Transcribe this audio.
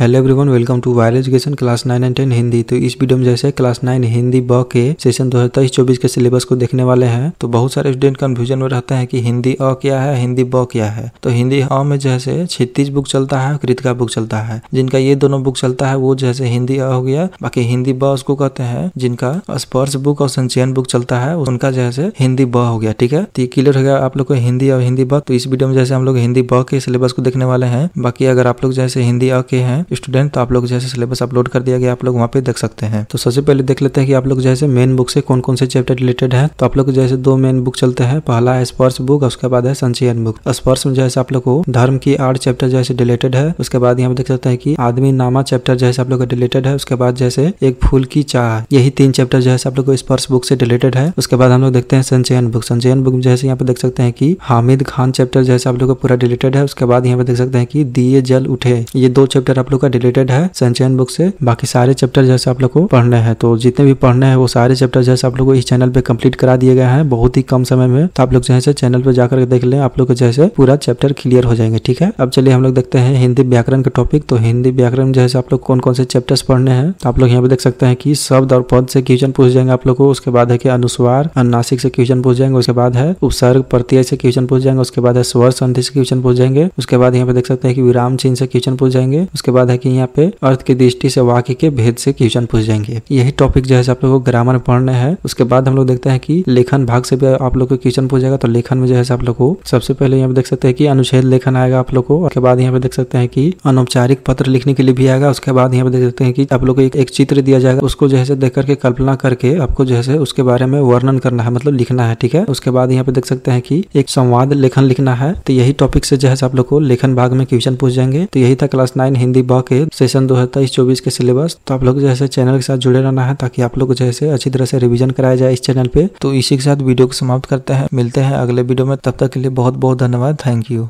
hello everyone welcome to wire education class nine and ten Hindi तो इस video में जैसे क्लास नाइन हिंदी ब के सेशन दो हजार तेईस चौबीस के सिलेबस को देखने वाले हैं तो बहुत सारे स्टूडेंट कंफ्यूजन में रहते हैं कि हिंदी अ क्या है हिंदी ब क्या है तो हिंदी अ में जैसे छत्तीस बुक चलता है कृतिका बुक चलता है जिनका ये दोनों बुक चलता है वो जैसे हिंदी अ हो गया बाकी हिंदी ब उसको कहते हैं जिनका स्पर्श बुक और संचयन बुक चलता है उनका जैसे हिंदी ब हो गया ठीक है तो ये क्लियर हो गया आप लोग को हिंदी और हिंदी ब तो इस वीडियो में जैसे हम लोग हिंदी ब के सिलेबस को देखने वाले हैं बाकी अगर आप लोग जैसे हिंदी अ के हैं स्टूडेंट तो आप लोग जैसे सिलेबस अपलोड कर दिया गया आप लोग वहाँ पे देख सकते हैं तो सबसे पहले देख लेते हैं कि आप लोग जैसे मेन बुक से कौन कौन से चैप्टर रिलेटेड है तो आप लोग जैसे दो मेन बुक चलते हैं पहला है स्पर्श बुक उसके बाद है संचयन बुक स्पर्श में जैसे आप लोग को धर्म की आठ चैप्टर जैसे रिलेटेड है उसके बाद यहाँ पे देख सकते हैं की आदमी नामा चैप्टर जैसे आप लोग का रिलेटेड है उसके बाद जैसे एक फूल की चाह यही तीन चैप्टर जैसे आप लोग को स्पर्श बुक से रिलेटेड है उसके बाद हम लोग देखते हैं संचयन बुक संचयन बुक जैसे यहाँ पे देख सकते हैं कि हामिद खान चैप्टर जैसे आप लोग को पूरा रिलेटेड है उसके बाद यहाँ पे देख सकते हैं कि दिए जल उठे ये दो चैप्टर आप लोग टू का रिलेटेड है संचयन बुक से बाकी सारे चैप्टर जैसे आप लोग को पढ़ने हैं तो जितने भी पढ़ने हैं वो सारे चैप्टर जैसे आप लोग को इस चैनल पे कंप्लीट करा दिए गए हैं बहुत ही कम समय में तो आप लोग जैसे चैनल पे जाकर देख ले आप लोग जैसे पूरा चैप्टर क्लियर हो जाएंगे ठीक है अब चलिए हम लोग देखते हैं हिंदी व्याकरण का टॉपिक तो हिंदी व्याकरण जैसे आप लोग कौन कौन से चैप्टर्स पढ़ने हैं तो आप लोग यहाँ पे देख सकते हैं कि शब्द और पद से क्वेश्चन पूछ जाएंगे आप लोग को उसके बाद है कि अनुस्वार अनुनासिक से क्वेश्चन पूछ जाएंगे उसके बाद है उपसर्ग प्रत्यय से क्वेश्चन पूछ जाएंगे उसके बाद है स्वर संधि से क्वेश्चन पूछ जाएंगे उसके बाद यहाँ पे देख सकते हैं कि विराम चिन्ह से क्वेश्चन पूछ जाएंगे उसके बाद याद है कि यहाँ पे अर्थ की दृष्टि से वाक्य के भेद से क्वेश्चन पूछ जाएंगे यही टॉपिक जो है आप लोग को ग्रामर पढ़ने हैं उसके बाद हम लोग देखते हैं कि लेखन भाग से भी आप लोग को क्वेश्चन पूछ जाएगा तो लेखन में जो है आप लोग को सबसे पहले यहाँ पे देख सकते हैं कि अनुच्छेद लेखन आएगा आप लोग को उसके बाद यहाँ पे देख सकते हैं कि अनौपचारिक पत्र लिखने के लिए भी आएगा उसके बाद यहाँ पे देख सकते हैं कि आप लोग को एक, एक चित्र दिया जाएगा उसको जो है देख करके कल्पना करके आपको जो है उसके बारे में वर्णन करना है मतलब लिखना है ठीक है उसके बाद यहाँ पे देख सकते हैं कि एक संवाद लेखन लिखना है तो यही टॉपिक से जो है आप लोग को लेखन भाग में क्वेश्चन पूछ जाएंगे तो यही था क्लास नाइन हिंदी के सेशन दो हजार तेईस चौबीस के सिलेबस तो आप लोग जैसे चैनल के साथ जुड़े रहना है ताकि आप लोग जैसे अच्छी तरह से रिविजन कराया जाए इस चैनल पे तो इसी के साथ वीडियो को समाप्त करते हैं मिलते हैं अगले वीडियो में तब तक के लिए बहुत बहुत धन्यवाद थैंक यू